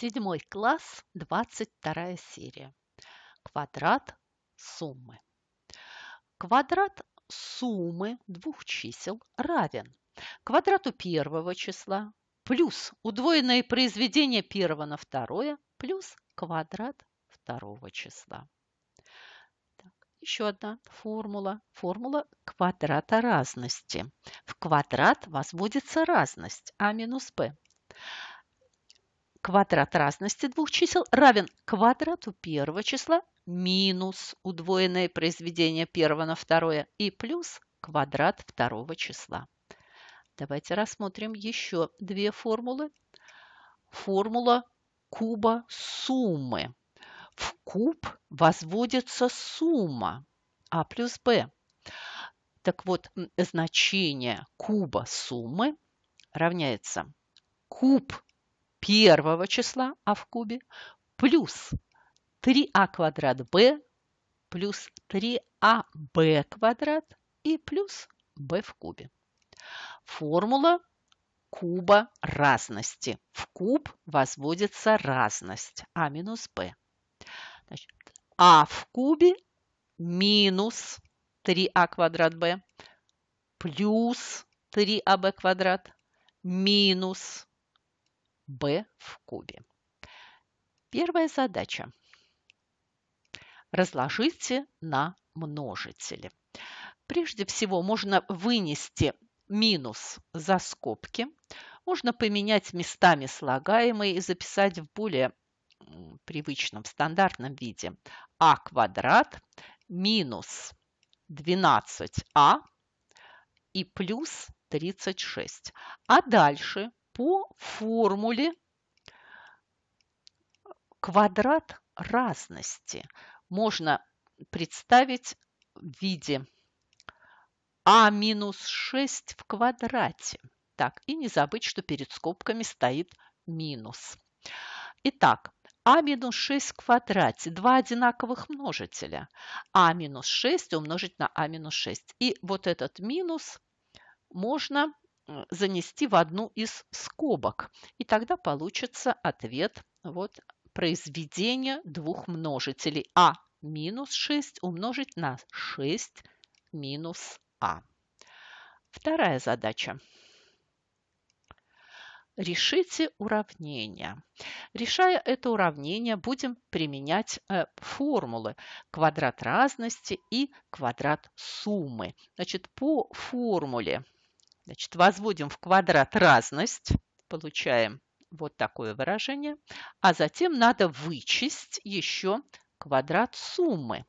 Седьмой класс, 22 серия. Квадрат суммы. Квадрат суммы двух чисел равен квадрату первого числа плюс удвоенное произведение первого на второе плюс квадрат второго числа. Так, еще одна формула. Формула квадрата разности. В квадрат возводится разность а минус b квадрат разности двух чисел равен квадрату первого числа минус удвоенное произведение первого на второе и плюс квадрат второго числа. Давайте рассмотрим еще две формулы. Формула куба суммы. В куб возводится сумма А плюс Б. Так вот, значение куба суммы равняется куб первого числа А в кубе плюс 3А квадрат Б плюс 3АБ квадрат и плюс б в кубе. Формула куба разности. В куб возводится разность а минус б. Значит, а в кубе минус 3а квадрат б плюс 3аб квадрат минус b в кубе. Первая задача. Разложите на множители. Прежде всего можно вынести минус за скобки. Можно поменять местами слагаемые и записать в более привычном, стандартном виде. а квадрат минус 12а и плюс 36. А дальше по формуле квадрат разности можно представить в виде а минус 6 в квадрате. Так, и не забыть, что перед скобками стоит минус. Итак, а минус 6 в квадрате. Два одинаковых множителя. а минус 6 умножить на а минус 6. И вот этот минус можно Э, занести в одну из скобок. И тогда получится ответ вот произведение двух множителей а минус 6 умножить на 6 минус а. Вторая задача. Решите уравнение. Решая это уравнение, будем применять э, формулы квадрат разности и квадрат суммы. Значит, по формуле Значит, возводим в квадрат разность, получаем вот такое выражение, а затем надо вычесть еще квадрат суммы.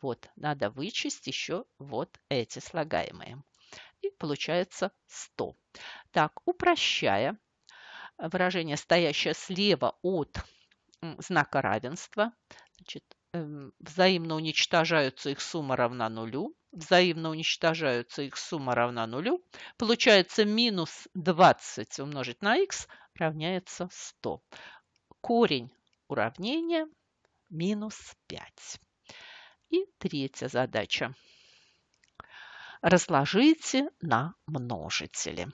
Вот, надо вычесть еще вот эти слагаемые. И получается 100. Так, упрощая, выражение, стоящее слева от знака равенства, значит, эм, взаимно уничтожаются, их сумма равна нулю взаимно уничтожаются, их сумма равна нулю. Получается минус 20 умножить на х равняется 100. Корень уравнения минус 5. И третья задача. Разложите на множители.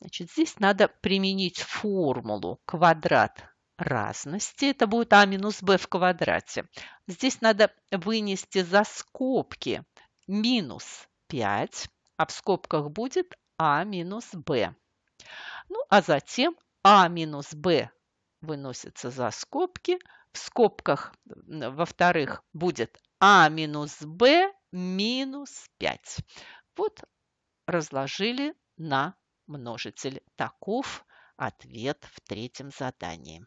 Значит, здесь надо применить формулу квадрат разности. Это будет а минус b в квадрате. Здесь надо вынести за скобки – минус 5, а в скобках будет а минус b. Ну, а затем а минус b выносится за скобки. В скобках, во-вторых, будет а минус b минус 5. Вот разложили на множитель. Таков ответ в третьем задании.